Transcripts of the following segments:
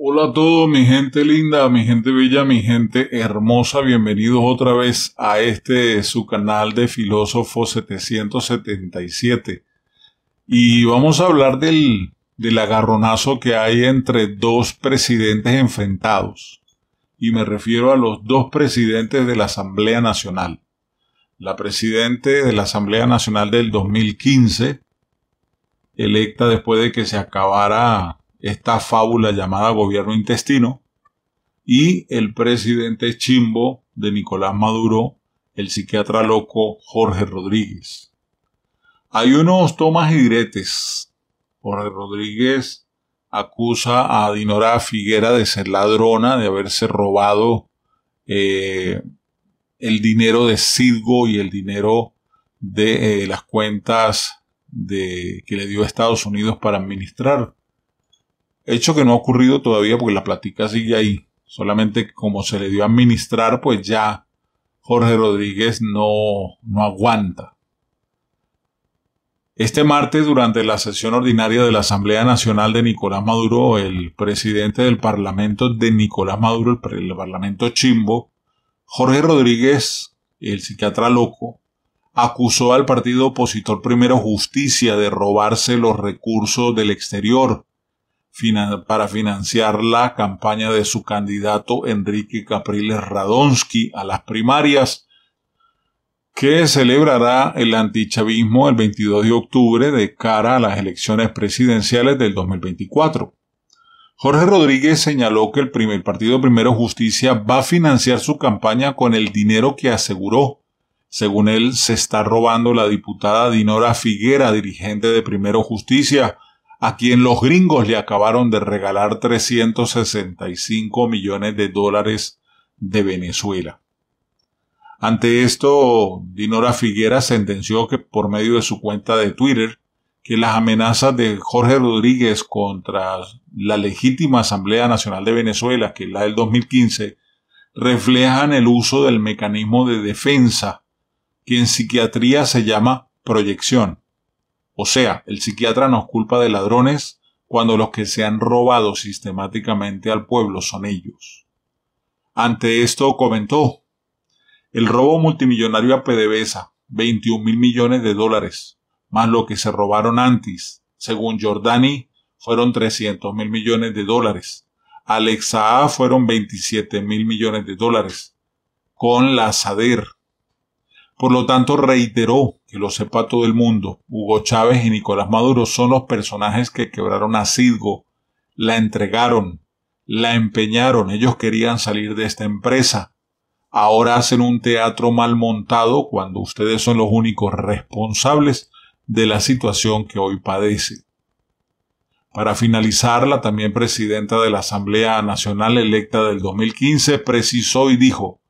Hola a todos, mi gente linda, mi gente bella, mi gente hermosa. Bienvenidos otra vez a este su canal de Filósofo 777. Y vamos a hablar del, del agarronazo que hay entre dos presidentes enfrentados. Y me refiero a los dos presidentes de la Asamblea Nacional. La presidente de la Asamblea Nacional del 2015, electa después de que se acabara esta fábula llamada gobierno intestino, y el presidente chimbo de Nicolás Maduro, el psiquiatra loco Jorge Rodríguez. Hay unos tomas y diretes. Jorge Rodríguez acusa a Dinora Figuera de ser ladrona, de haberse robado eh, el dinero de Cidgo y el dinero de eh, las cuentas de, que le dio Estados Unidos para administrar Hecho que no ha ocurrido todavía porque la plática sigue ahí. Solamente como se le dio a administrar, pues ya Jorge Rodríguez no, aguanta. Este martes, durante la sesión ordinaria de la Asamblea Nacional de Nicolás Maduro, el presidente del Parlamento de Nicolás Maduro, el Parlamento Chimbo, Jorge Rodríguez, el psiquiatra loco, acusó al partido opositor Primero Justicia de robarse los recursos del exterior para financiar la campaña de su candidato Enrique Capriles Radonsky a las primarias que celebrará el antichavismo el 22 de octubre de cara a las elecciones presidenciales del 2024. Jorge Rodríguez señaló que el, partido Primero Justicia va a financiar su campaña con el dinero que aseguró. Según él, se está robando la diputada Dinora Figuera, dirigente de Primero Justicia, a quien los gringos le acabaron de regalar 365 millones de dólares de Venezuela. Ante esto, Dinora Figuera sentenció que por medio de su cuenta de Twitter que las amenazas de Jorge Rodríguez contra la legítima Asamblea Nacional de Venezuela, que es la del 2015, reflejan el uso del mecanismo de defensa, que en psiquiatría se llama proyección o sea, el psiquiatra nos culpa de ladrones cuando los que se han robado sistemáticamente al pueblo son ellos. Ante esto comentó, el robo multimillonario a PDVSA, 21 mil millones de dólares, más lo que se robaron antes, según Jordani, fueron 300 mil millones de dólares. Alexa A fueron 27 mil millones de dólares, con la SADER. Por lo tanto, reiteró, que lo sepa todo el mundo, Hugo Chávez y Nicolás Maduro son los personajes que quebraron a Cidgo, la entregaron, la empeñaron, ellos querían salir de esta empresa. Ahora hacen un teatro mal montado cuando ustedes son los únicos responsables de la situación que hoy padece. Para finalizar, la también presidenta de la Asamblea Nacional electa del 2015 precisó y dijo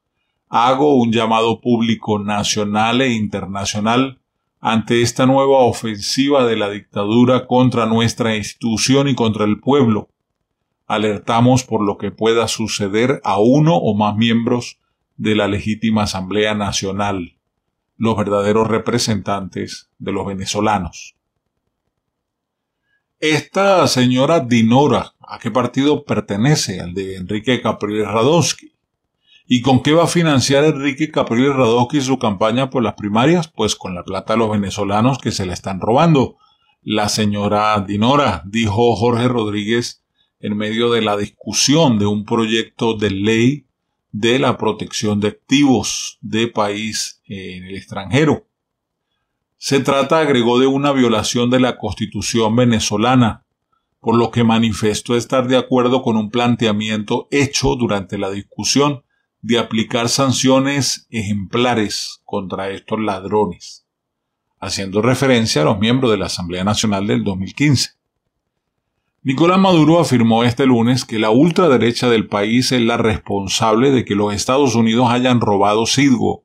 hago un llamado público nacional e internacional ante esta nueva ofensiva de la dictadura contra nuestra institución y contra el pueblo. Alertamos por lo que pueda suceder a uno o más miembros de la legítima Asamblea Nacional, los verdaderos representantes de los venezolanos. Esta señora Dinora, ¿a qué partido pertenece? Al de Enrique Capriles Radonsky. ¿Y con qué va a financiar Enrique Capriles Radoqui su campaña por las primarias? Pues con la plata de los venezolanos que se la están robando. La señora Dinora, dijo Jorge Rodríguez en medio de la discusión de un proyecto de ley de la protección de activos de país eh, en el extranjero. Se trata, agregó, de una violación de la constitución venezolana, por lo que manifestó estar de acuerdo con un planteamiento hecho durante la discusión de aplicar sanciones ejemplares contra estos ladrones, haciendo referencia a los miembros de la Asamblea Nacional del 2015. Nicolás Maduro afirmó este lunes que la ultraderecha del país es la responsable de que los Estados Unidos hayan robado Sidgo,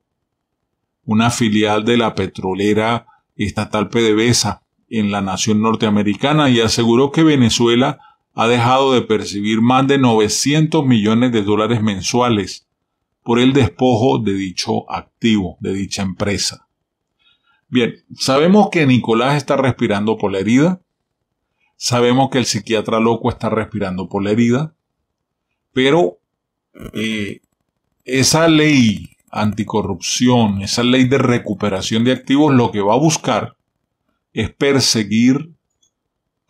una filial de la petrolera estatal PDVSA en la nación norteamericana y aseguró que Venezuela ha dejado de percibir más de 900 millones de dólares mensuales por el despojo de dicho activo, de dicha empresa. Bien, sabemos que Nicolás está respirando por la herida, sabemos que el psiquiatra loco está respirando por la herida, pero eh, esa ley anticorrupción, esa ley de recuperación de activos, lo que va a buscar es perseguir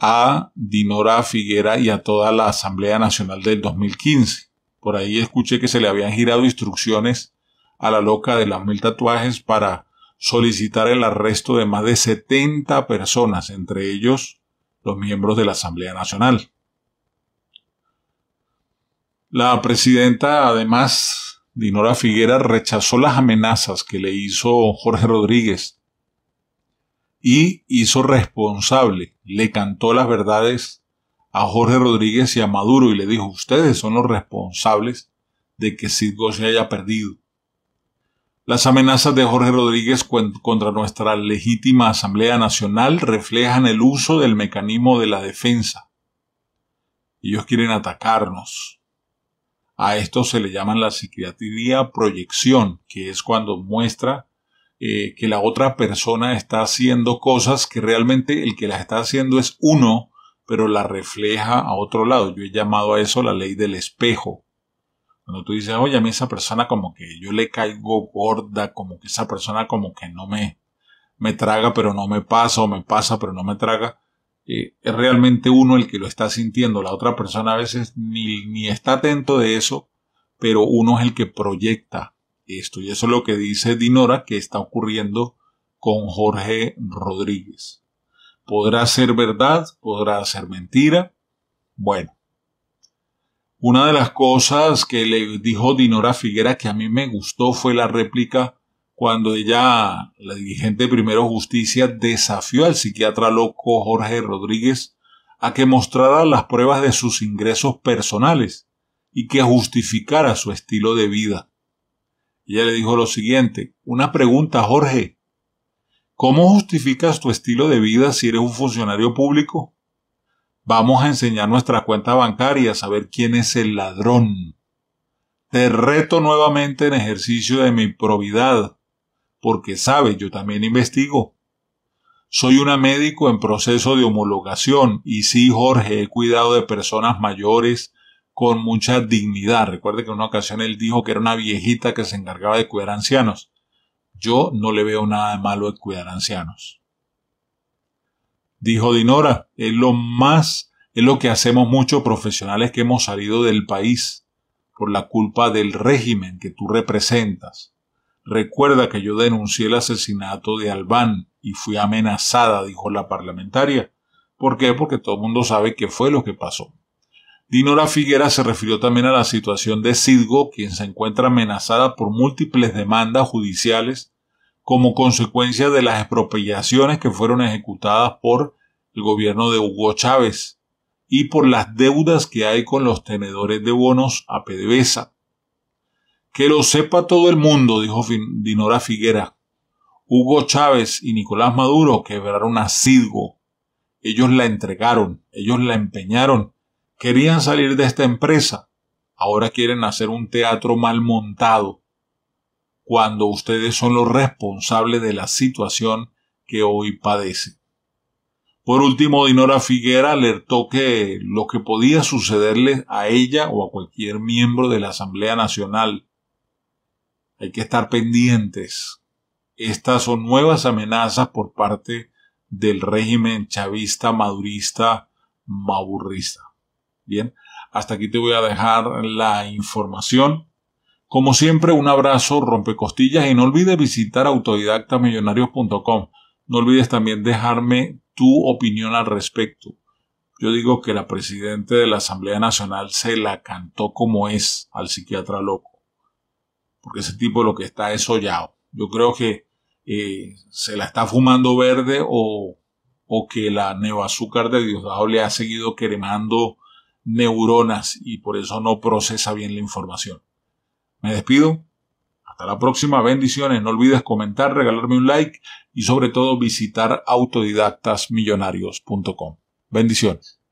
a Dinora Figuera y a toda la Asamblea Nacional del 2015. Por ahí escuché que se le habían girado instrucciones a la loca de las mil tatuajes para solicitar el arresto de más de 70 personas, entre ellos los miembros de la Asamblea Nacional. La presidenta, además, Dinora Figuera, rechazó las amenazas que le hizo Jorge Rodríguez y hizo responsable, le cantó las verdades a Jorge Rodríguez y a Maduro y le dijo, ustedes son los responsables de que Sidgo se haya perdido. Las amenazas de Jorge Rodríguez contra nuestra legítima Asamblea Nacional reflejan el uso del mecanismo de la defensa. Ellos quieren atacarnos. A esto se le llama la psiquiatría proyección, que es cuando muestra eh, que la otra persona está haciendo cosas que realmente el que las está haciendo es uno pero la refleja a otro lado. Yo he llamado a eso la ley del espejo. Cuando tú dices, oye, a mí esa persona como que yo le caigo gorda, como que esa persona como que no me, me traga pero no me pasa, o me pasa pero no me traga, eh, es realmente uno el que lo está sintiendo. La otra persona a veces ni, ni está atento de eso, pero uno es el que proyecta esto. Y eso es lo que dice Dinora que está ocurriendo con Jorge Rodríguez. Podrá ser verdad, podrá ser mentira. Bueno, una de las cosas que le dijo Dinora Figuera que a mí me gustó fue la réplica cuando ella, la dirigente de Primero Justicia, desafió al psiquiatra loco Jorge Rodríguez a que mostrara las pruebas de sus ingresos personales y que justificara su estilo de vida. Ella le dijo lo siguiente, una pregunta, Jorge, ¿Cómo justificas tu estilo de vida si eres un funcionario público? Vamos a enseñar nuestra cuenta bancaria, a saber quién es el ladrón. Te reto nuevamente en ejercicio de mi probidad, porque sabes, yo también investigo. Soy una médico en proceso de homologación y sí, Jorge, he cuidado de personas mayores con mucha dignidad. Recuerde que en una ocasión él dijo que era una viejita que se encargaba de cuidar ancianos. Yo no le veo nada de malo en cuidar ancianos. Dijo Dinora, es lo más, es lo que hacemos muchos profesionales que hemos salido del país por la culpa del régimen que tú representas. Recuerda que yo denuncié el asesinato de Albán y fui amenazada, dijo la parlamentaria. ¿Por qué? Porque todo el mundo sabe qué fue lo que pasó. Dinora Figuera se refirió también a la situación de Sidgo, quien se encuentra amenazada por múltiples demandas judiciales como consecuencia de las expropiaciones que fueron ejecutadas por el gobierno de Hugo Chávez y por las deudas que hay con los tenedores de bonos a PDVSA. Que lo sepa todo el mundo, dijo Dinora Figuera. Hugo Chávez y Nicolás Maduro quebraron a Cidgo. Ellos la entregaron, ellos la empeñaron. Querían salir de esta empresa. Ahora quieren hacer un teatro mal montado cuando ustedes son los responsables de la situación que hoy padece. Por último, Dinora Figuera alertó que lo que podía sucederle a ella o a cualquier miembro de la Asamblea Nacional. Hay que estar pendientes. Estas son nuevas amenazas por parte del régimen chavista, madurista, maburrista. Bien, hasta aquí te voy a dejar la información. Como siempre, un abrazo, rompecostillas y no olvides visitar autodidactamillonarios.com. No olvides también dejarme tu opinión al respecto. Yo digo que la presidenta de la Asamblea Nacional se la cantó como es al psiquiatra loco. Porque ese tipo lo que está es hollado. Yo creo que eh, se la está fumando verde o, que la azúcar de Diosdado le ha seguido cremando neuronas y por eso no procesa bien la información. Me despido. Hasta la próxima. Bendiciones. No olvides comentar, regalarme un like y sobre todo visitar autodidactasmillonarios.com. Bendiciones.